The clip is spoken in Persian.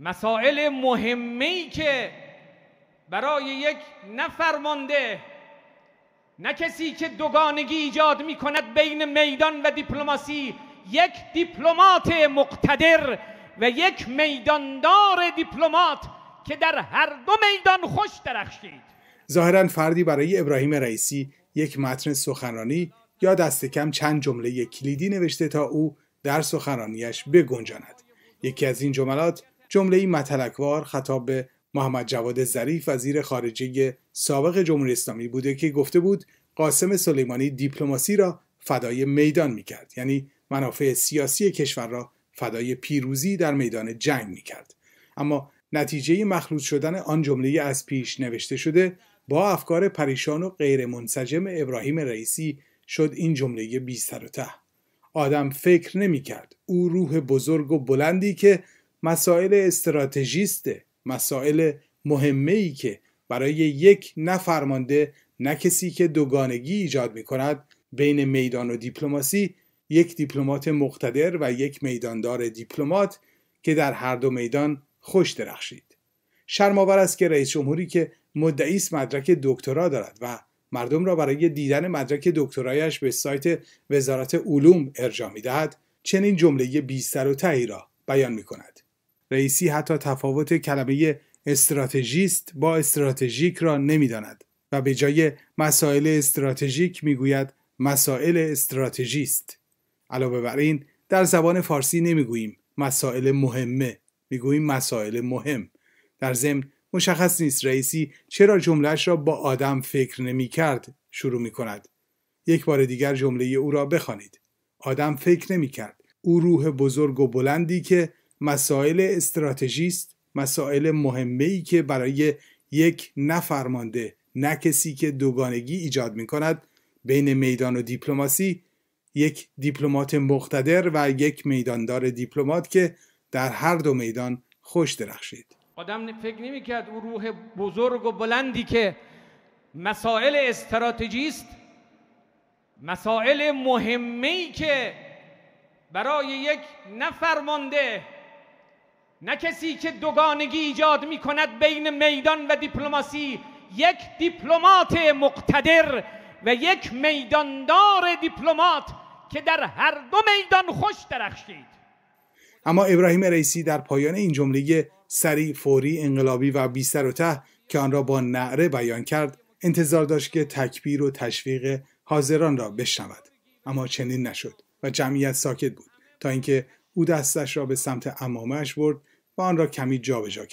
مسائل مهمی که برای یک نفرمانده نه کسی که دوگانگی ایجاد می کند بین میدان و دیپلماسی یک دیپلمات مقتدر و یک میداندار دیپلمات که در هر دو میدان خوش درخشید ظاهرا فردی برای ابراهیم رئیسی یک متن سخنرانی یا دست کم چند جمله کلیدی نوشته تا او در سخنرانیش بگنجاند یکی از این جملات جمله متلکوار خطاب به محمد جواد ظریف وزیر خارجه سابق جمهوری اسلامی بوده که گفته بود قاسم سلیمانی دیپلماسی را فدای میدان میکرد یعنی منافع سیاسی کشور را فدای پیروزی در میدان جنگ میکرد اما نتیجه مخلوط شدن آن جمله از پیش نوشته شده با افکار پریشان و غیر منسجم ابراهیم رئیسی شد این جمله بی و ته آدم فکر نمیکرد او روح بزرگ و بلندی که مسائل استراتژیسته مسائل مهمه ای که برای یک نفرمانده نه کسی که دوگانگی ایجاد می کند بین میدان و دیپلماسی یک دیپلمات مقتدر و یک میداندار دیپلمات که در هر دو میدان خوش درخشید شرمآور است که رئیس جمهوری که مدعی است مدرک دکترا دارد و مردم را برای دیدن مدرک دکترایش به سایت وزارت علوم می میدهد چنین جمله بیستر و تهی را بیان می رئیسی حتی تفاوت کلمه استراتژیست با استراتژیک را نمیداند و به جای مسائل استراتژیک میگوید مسائل استراتژیست علاوه بر این در زبان فارسی نمیگوییم مسائل مهمه میگوییم مسائل مهم در ضمن مشخص نیست رئیسی چرا جملهش را با آدم فکر نمی کرد شروع می کند. یک بار دیگر جمله او را بخوانید. آدم فکر نمی کرد. او روح بزرگ و بلندی که مسائل استراتژیست، مسائل مهمه ای که برای یک نفرمانده نه کسی که دوگانگی ایجاد می کند بین میدان و دیپلماسی یک دیپلمات مقتدر و یک میداندار دیپلمات که در هر دو میدان خوش درخشید آدم فکر نمی کرد او روح بزرگ و بلندی که مسائل استراتژیست، مسائل مهمه که برای یک نفرمانده نه کسی که دوگانگی ایجاد می کند بین میدان و دیپلماسی یک دیپلمات مقتدر و یک میداندار دیپلمات که در هر دو میدان خوش درخشید اما ابراهیم رئیسی در پایان این جمله سری فوری انقلابی و بی سر و ته که آن را با نعره بیان کرد انتظار داشت که تکبیر و تشویق حاضران را بشنود اما چنین نشد و جمعیت ساکت بود تا اینکه او دستش را به سمت امامش برد و آن را کمی جابجا کرد